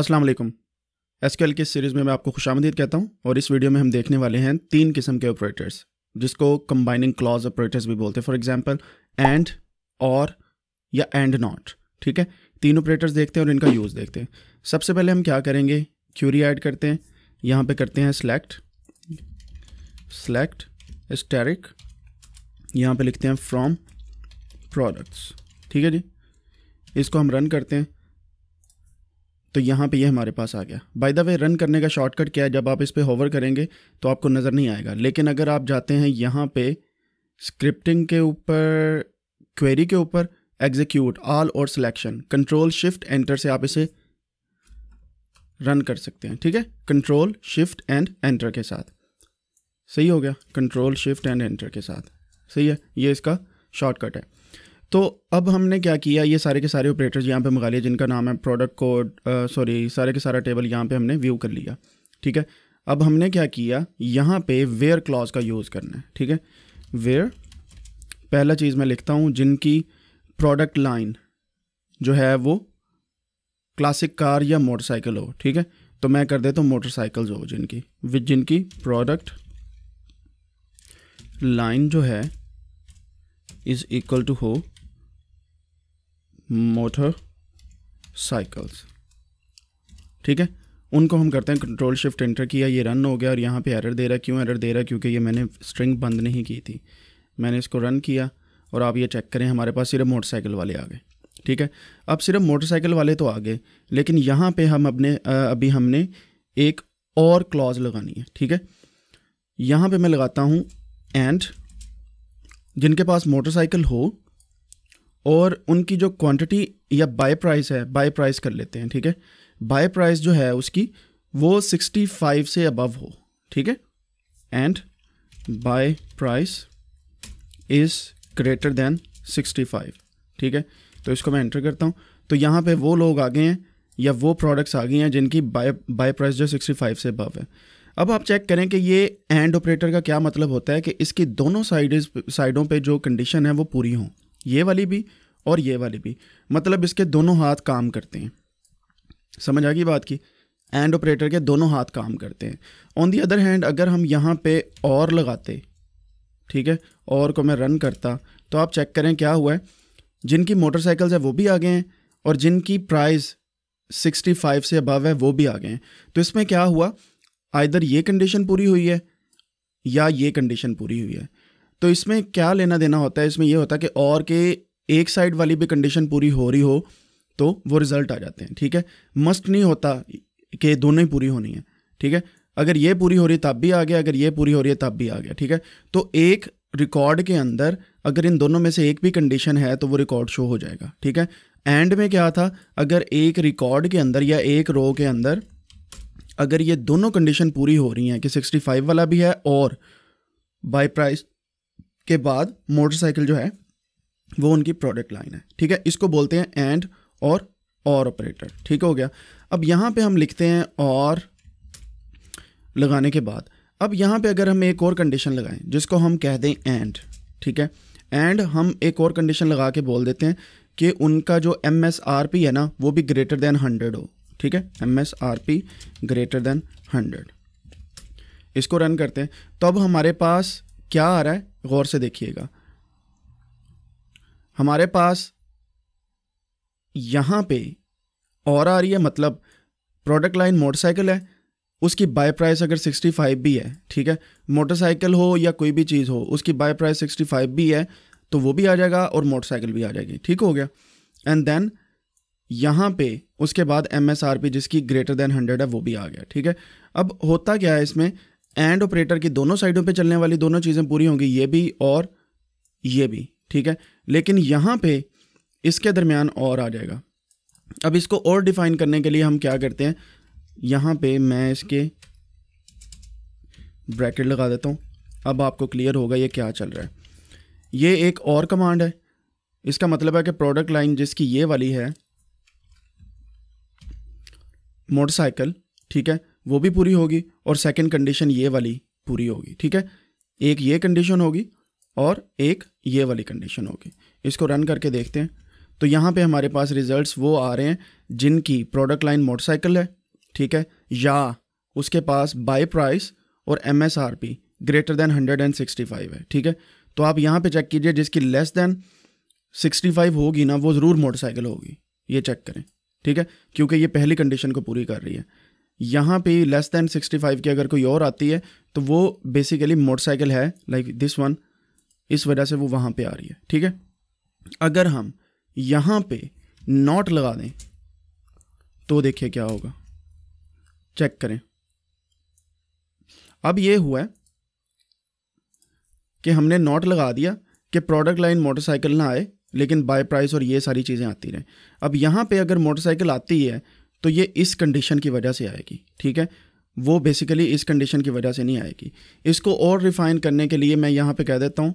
अस्सलाम वालेकुम एसक्यूएल की सीरीज़ में मैं आपको खुश कहता हूँ और इस वीडियो में हम देखने वाले हैं तीन किस्म के ऑपरेटर्स जिसको कंबाइनिंग क्लॉज ऑपरेटर्स भी बोलते हैं फॉर एग्जांपल एंड और या एंड नॉट ठीक है तीन ऑपरेटर्स देखते हैं और इनका यूज़ देखते हैं सबसे पहले हम क्या करेंगे क्यूरी ऐड करते हैं यहाँ पे करते हैं सेलेक्ट सेलेक्ट स्टेरिक यहाँ पे लिखते हैं फ्रॉम प्रोडक्ट्स ठीक है जी इसको हम रन करते हैं तो यहाँ पे ये यह हमारे पास आ गया बाय द वे रन करने का शॉर्टकट क्या है जब आप इस पर होवर करेंगे तो आपको नज़र नहीं आएगा लेकिन अगर आप जाते हैं यहाँ पे स्क्रिप्टिंग के ऊपर क्वेरी के ऊपर एग्जीक्यूट ऑल और सिलेक्शन कंट्रोल शिफ्ट एंटर से आप इसे रन कर सकते हैं ठीक है कंट्रोल शिफ्ट एंड एंटर के साथ सही हो गया कंट्रोल शिफ्ट एंड एंटर के साथ सही है ये इसका शॉर्टकट है तो अब हमने क्या किया ये सारे के सारे ऑपरेटर्स यहाँ पे मंगा लिए जिनका नाम है प्रोडक्ट कोड सॉरी सारे के सारा टेबल यहाँ पे हमने व्यू कर लिया ठीक है अब हमने क्या किया यहाँ पे वेयर क्लॉज का यूज़ करना है ठीक है वेयर पहला चीज़ मैं लिखता हूँ जिनकी प्रोडक्ट लाइन जो है वो क्लासिक कार या मोटरसाइकिल हो ठीक है तो मैं कर देता हूँ मोटरसाइकिल हो जिनकी विद जिनकी प्रोडक्ट लाइन जो है इज़ इक्वल टू हो मोटर साइकल्स ठीक है उनको हम करते हैं कंट्रोल शिफ्ट एंटर किया ये रन हो गया और यहाँ पे एरर दे रहा क्यों एरर दे रहा क्योंकि ये मैंने स्ट्रिंग बंद नहीं की थी मैंने इसको रन किया और आप ये चेक करें हमारे पास सिर्फ मोटरसाइकिल वाले आ गए ठीक है अब सिर्फ मोटरसाइकिल वाले तो आ गए लेकिन यहाँ पे हम अपने अभी हमने एक और क्लॉज लगानी है ठीक है यहाँ पे मैं लगाता हूँ एंड जिनके पास मोटरसाइकिल हो और उनकी जो क्वांटिटी या बाय प्राइस है बाय प्राइस कर लेते हैं ठीक है बाय प्राइस जो है उसकी वो सिक्सटी फाइव से अबव हो ठीक है and buy price is greater than sixty five ठीक है तो इसको मैं एंटर करता हूँ तो यहाँ पे वो लोग आ गए हैं या वो प्रोडक्ट्स आ गए हैं जिनकी बाय बाय प्राइस जो सिक्सटी फाइव से अबव है अब आप चेक करें कि ये एंड ऑपरेटर का क्या मतलब होता है कि इसकी दोनों साइड साइडों पे जो कंडीशन है वो पूरी हों ये वाली भी और ये वाली भी मतलब इसके दोनों हाथ काम करते हैं समझ आ गई बात की एंड ऑपरेटर के दोनों हाथ काम करते हैं ऑन दी अदर हैंड अगर हम यहाँ पे और लगाते ठीक है और को मैं रन करता तो आप चेक करें क्या हुआ है जिनकी मोटरसाइकिल्स है वो भी आ गए हैं और जिनकी प्राइस 65 से अबव है वो भी आ गए हैं तो इसमें क्या हुआ आइधर ये कंडीशन पूरी हुई है या ये कंडीशन पूरी हुई है तो इसमें क्या लेना देना होता है इसमें यह होता है कि और के एक साइड वाली भी कंडीशन पूरी हो रही हो तो वो रिजल्ट आ जाते हैं ठीक है मस्ट नहीं होता कि दोनों ही पूरी होनी है ठीक है अगर ये पूरी हो रही है तब भी आ गया अगर ये पूरी हो रही है तब भी आ गया ठीक है तो एक रिकॉर्ड के अंदर अगर इन दोनों में से एक भी कंडीशन है तो वो रिकॉर्ड शो हो जाएगा ठीक है एंड में क्या था अगर एक रिकॉर्ड के अंदर या एक रो के अंदर अगर ये दोनों कंडीशन पूरी हो रही हैं कि 65 वाला भी है और बाय प्राइस के बाद मोटरसाइकिल जो है वो उनकी प्रोडक्ट लाइन है ठीक है इसको बोलते हैं एंड और और ऑपरेटर ठीक हो गया अब यहाँ पे हम लिखते हैं और लगाने के बाद अब यहाँ पे अगर हम एक और कंडीशन लगाएं जिसको हम कह दें एंड ठीक है एंड हम एक और कंडीशन लगा के बोल देते हैं कि उनका जो एम एस आर पी है ना वो भी ग्रेटर दैन हंड्रेड हो ठीक है M S R P greater than hundred इसको रन करते हैं तो अब हमारे पास क्या आ रहा है गौर से देखिएगा हमारे पास यहाँ पे और आ रही है मतलब प्रोडक्ट लाइन मोटरसाइकिल है उसकी बाय प्राइस अगर 65 भी है ठीक है मोटरसाइकिल हो या कोई भी चीज़ हो उसकी बाय प्राइस 65 भी है तो वो भी आ जाएगा और मोटरसाइकिल भी आ जाएगी ठीक हो गया एंड देन यहाँ पे उसके बाद एम जिसकी ग्रेटर देन हंड्रेड है वो भी आ गया ठीक है अब होता क्या है इसमें एंड ऑपरेटर की दोनों साइडों पे चलने वाली दोनों चीज़ें पूरी होंगी ये भी और ये भी ठीक है लेकिन यहाँ पे इसके दरमियान और आ जाएगा अब इसको और डिफाइन करने के लिए हम क्या करते हैं यहाँ पे मैं इसके ब्रैकेट लगा देता हूँ अब आपको क्लियर होगा ये क्या चल रहा है ये एक और कमांड है इसका मतलब है कि प्रोडक्ट लाइन जिसकी ये वाली है मोटरसाइकिल ठीक है वो भी पूरी होगी और सेकेंड कंडीशन ये वाली पूरी होगी ठीक है एक ये कंडीशन होगी और एक ये वाली कंडीशन होगी इसको रन करके देखते हैं तो यहाँ पे हमारे पास रिजल्ट्स वो आ रहे हैं जिनकी प्रोडक्ट लाइन मोटरसाइकिल है ठीक है या उसके पास बाय प्राइस और M S R P greater than hundred and sixty five है ठीक है तो आप यहाँ पे चेक कीजिए जिसकी लेस दैन सिक्सटी फाइव होगी ना वो ज़रूर मोटरसाइकिल होगी ये चेक करें ठीक है क्योंकि ये पहली कंडीशन को पूरी कर रही है यहाँ पे लेस देन 65 की अगर कोई और आती है तो वो बेसिकली मोटरसाइकिल है लाइक दिस वन इस वजह से वो वहाँ पे आ रही है ठीक है अगर हम यहाँ पे नॉट लगा दें तो देखिए क्या होगा चेक करें अब ये हुआ है कि हमने नॉट लगा दिया कि प्रोडक्ट लाइन मोटरसाइकिल ना आए लेकिन बाय प्राइस और ये सारी चीज़ें आती रहें अब यहाँ पे अगर मोटरसाइकिल आती है तो ये इस कंडीशन की वजह से आएगी ठीक है वो बेसिकली इस कंडीशन की वजह से नहीं आएगी इसको और रिफाइन करने के लिए मैं यहाँ पे कह देता हूँ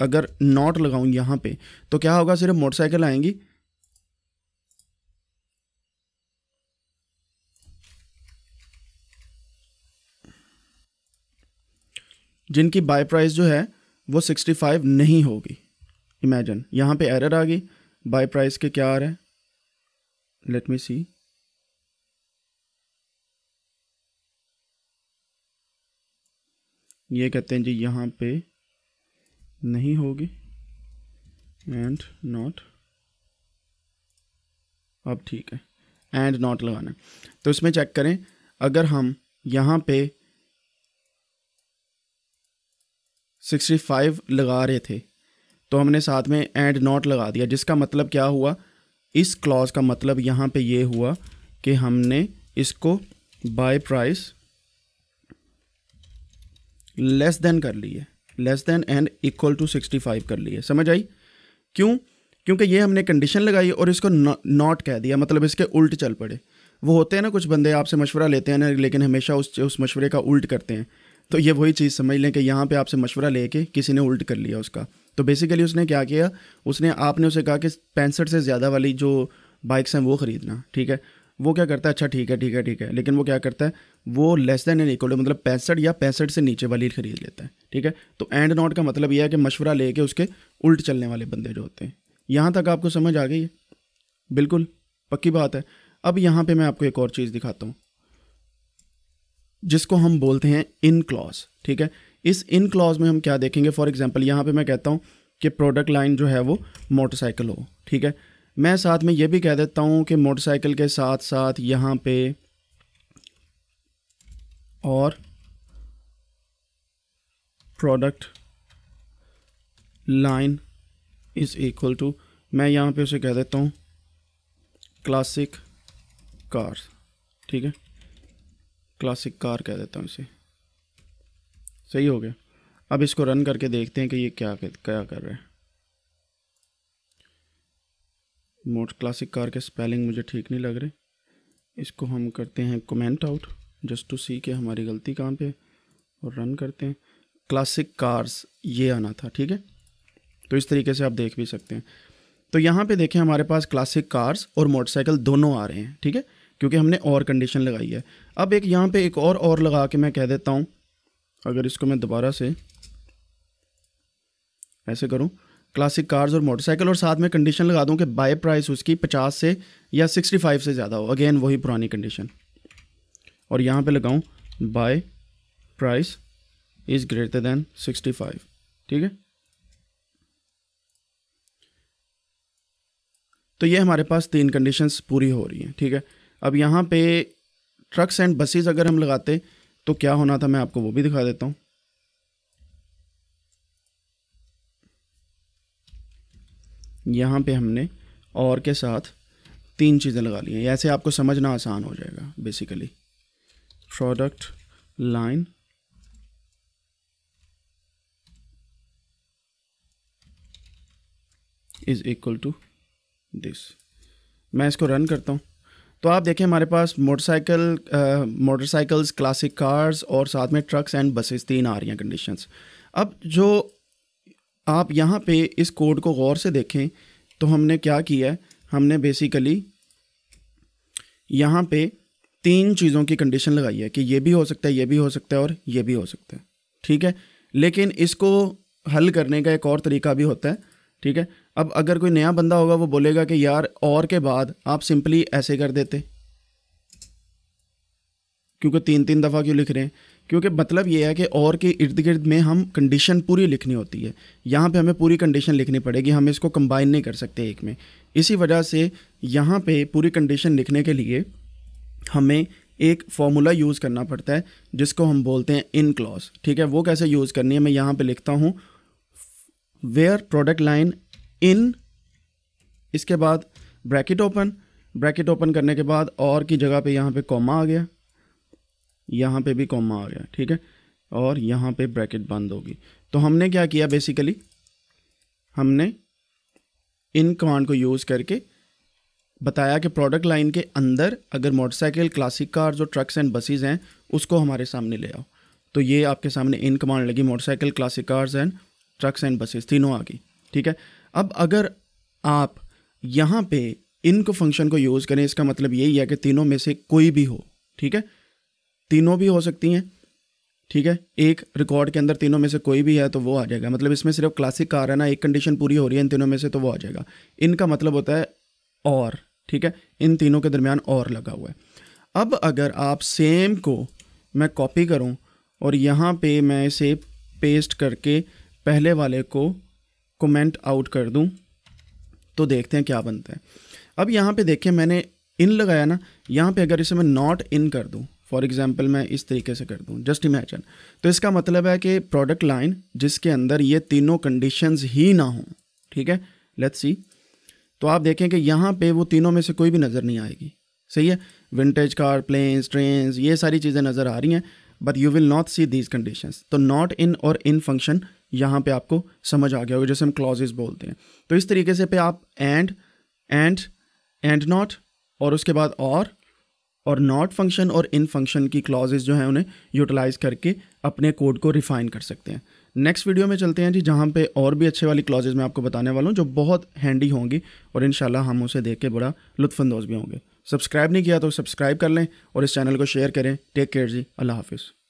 अगर नॉट लगाऊँ यहाँ पे तो क्या होगा सिर्फ मोटरसाइकिल आएंगी जिनकी बाय प्राइस जो है वो 65 नहीं होगी इमेजिन यहाँ पे एरर आ गई बाय प्राइस के क्या आ रहे है लेट मी सी ये कहते हैं जी यहाँ पे नहीं होगी एंड नॉट अब ठीक है एंड नॉट लगाना तो इसमें चेक करें अगर हम यहाँ पे 65 लगा रहे थे तो हमने साथ में एंड नॉट लगा दिया जिसका मतलब क्या हुआ इस क्लॉज का मतलब यहाँ पे ये हुआ कि हमने इसको बाय प्राइस लेस देन कर लिए less than and equal to sixty five कर लिए समझ आई क्यों क्योंकि ये हमने कंडीशन लगाई और इसको नॉट कह दिया मतलब इसके उल्ट चल पड़े वो होते हैं ना कुछ बंदे आपसे मशवरा लेते हैं ना लेकिन हमेशा उस उस मशवरे का उल्ट करते हैं तो ये वही चीज़ समझ लें कि यहाँ पे आपसे मशवरा लेके किसी ने उल्ट कर लिया उसका तो बेसिकली उसने क्या किया उसने आपने उसे कहा कि पैंसठ से ज़्यादा वाली जो बाइक्स हैं वो ख़रीदना ठीक है वो क्या करता है अच्छा ठीक है ठीक है ठीक है लेकिन वो क्या करता है वो लेस देन एंड इक्वल मतलब पैंसठ या पैंसठ से नीचे वाली खरीद लेता है ठीक है तो एंड नॉट का मतलब यह है कि मशवरा लेके उसके उल्ट चलने वाले बंदे जो होते हैं यहाँ तक आपको समझ आ गई है बिल्कुल पक्की बात है अब यहाँ पर मैं आपको एक और चीज़ दिखाता हूँ जिसको हम बोलते हैं इन क्लॉज ठीक है इस इन क्लॉज में हम क्या देखेंगे फॉर एग्जाम्पल यहाँ पर मैं कहता हूँ कि प्रोडक्ट लाइन जो है वो मोटरसाइकिल हो ठीक है मैं साथ में ये भी कह देता हूँ कि मोटरसाइकिल के साथ साथ यहाँ पे और product line is equal to मैं यहाँ पे उसे कह देता हूँ क्लासिक कार ठीक है क्लासिक कार कह देता हूँ इसे सही हो गया अब इसको रन करके देखते हैं कि ये क्या क्या कर रहा है मोट क्लासिक कार के स्पेलिंग मुझे ठीक नहीं लग रहे इसको हम करते हैं comment out just to see के हमारी गलती कहाँ पे और रन करते हैं क्लासिक कार्स ये आना था ठीक है तो इस तरीके से आप देख भी सकते हैं तो यहाँ पे देखें हमारे पास क्लासिक कार्स और मोटरसाइकिल दोनों आ रहे हैं ठीक है क्योंकि हमने और कंडीशन लगाई है अब एक यहाँ पे एक और और लगा के मैं कह देता हूँ अगर इसको मैं दोबारा से ऐसे करूँ क्लासिक कार्स और मोटरसाइकिल और साथ में कंडीशन लगा दूँ कि बाय प्राइस उसकी पचास से या सिक्सटी फाइव से ज़्यादा हो अगेन वही पुरानी कंडीशन और यहाँ पे लगाऊँ buy price is greater than sixty five ठीक है तो ये हमारे पास तीन कंडीशंस पूरी हो रही हैं ठीक है अब यहाँ पे ट्रक्स एंड बसेस अगर हम लगाते तो क्या होना था मैं आपको वो भी दिखा देता हूँ यहाँ पे हमने और के साथ तीन चीज़ें लगा ली हैं ऐसे आपको समझना आसान हो जाएगा basically product line is equal to this मैं इसको रन करता हूँ तो आप देखें हमारे पास मोटरसाइकिल मोटरसाइकिल्स क्लासिक कार्स और साथ में ट्रक्स एंड बसेस तीन आ रही हैं कंडीशंस अब जो आप यहाँ पे इस कोड को गौर से देखें तो हमने क्या किया है हमने बेसिकली यहाँ पे तीन चीज़ों की कंडीशन लगाई है कि ये भी हो सकता है ये भी हो सकता है और ये भी हो सकता है ठीक है लेकिन इसको हल करने का एक और तरीका भी होता है ठीक है अब अगर कोई नया बंदा होगा वो बोलेगा कि यार और के बाद आप सिंपली ऐसे कर देते क्योंकि तीन तीन दफ़ा क्यों लिख रहे हैं क्योंकि मतलब ये है कि और के इर्द गिर्द में हम कंडीशन पूरी लिखनी होती है यहाँ पे हमें पूरी कंडीशन लिखनी पड़ेगी हम इसको कंबाइन नहीं कर सकते एक में इसी वजह से यहाँ पे पूरी कंडीशन लिखने के लिए हमें एक फार्मूला यूज़ करना पड़ता है जिसको हम बोलते हैं इन क्लॉज ठीक है वो कैसे यूज़ करनी है मैं यहाँ पर लिखता हूँ वेयर प्रोडक्ट लाइन इन इसके बाद ब्रैकेट ओपन ब्रैकेट ओपन करने के बाद और की जगह पे यहाँ पे कॉमा आ गया यहाँ पे भी कॉमा आ गया ठीक है और यहाँ पे ब्रैकेट बंद होगी तो हमने क्या किया बेसिकली हमने इन कमांड को यूज़ करके बताया कि प्रोडक्ट लाइन के अंदर अगर मोटरसाइकिल क्लासिक कार जो ट्रक्स एंड बसेज हैं उसको हमारे सामने ले आओ तो ये आपके सामने इन कमांड लगी motorcycle classic cars and trucks and buses तीनों आ गई ठीक है अब अगर आप यहाँ पे इनको फंक्शन को यूज़ करें इसका मतलब यही है कि तीनों में से कोई भी हो ठीक है तीनों भी हो सकती हैं ठीक है एक रिकॉर्ड के अंदर तीनों में से कोई भी है तो वो आ जाएगा मतलब इसमें सिर्फ क्लासिक कार है ना एक कंडीशन पूरी हो रही है इन तीनों में से तो वो आ जाएगा इनका मतलब होता है और ठीक है इन तीनों के दरमियान और लगा हुआ है अब अगर आप सेम को मैं कॉपी करूं और यहाँ पे मैं इसे पेस्ट करके पहले वाले को कमेंट आउट कर दूं तो देखते हैं क्या बनता है अब यहाँ पे देखिए मैंने इन लगाया ना यहाँ पे अगर इसे मैं नॉट इन कर दूं फॉर एग्ज़ाम्पल मैं इस तरीके से कर दूँ जस्ट इमेजन तो इसका मतलब है कि प्रोडक्ट लाइन जिसके अंदर ये तीनों कंडीशंस ही ना हों ठीक है लेट्स सी तो आप देखें कि यहाँ पे वो तीनों में से कोई भी नज़र नहीं आएगी सही है विंटेज कार प्लेन्स ट्रेन्स ये सारी चीज़ें नज़र आ रही हैं but you will not see these conditions तो नॉट इन और इन फंक्शन यहाँ पे आपको समझ आ गया होगा जैसे हम क्लॉजेज बोलते हैं तो इस तरीके से पे आप एंड एंड एंड नॉट और उसके बाद और और नॉट फंक्शन और इन फंक्शन की क्लॉजेज जो हैं उन्हें यूटिलाइज़ करके अपने कोड को रिफ़ाइन कर सकते हैं नेक्स्ट वीडियो में चलते हैं जी जहाँ पे और भी अच्छे वाली क्लॉजेज मैं आपको बताने वाला हूँ जो बहुत हैंडी होंगी और इन हम उसे देख के बड़ा लुफानंदोज़ भी होंगे सब्सक्राइब नहीं किया तो सब्सक्राइब कर लें और इस चैनल को शेयर करें टेक केयर जी अल्लाह हाफिज़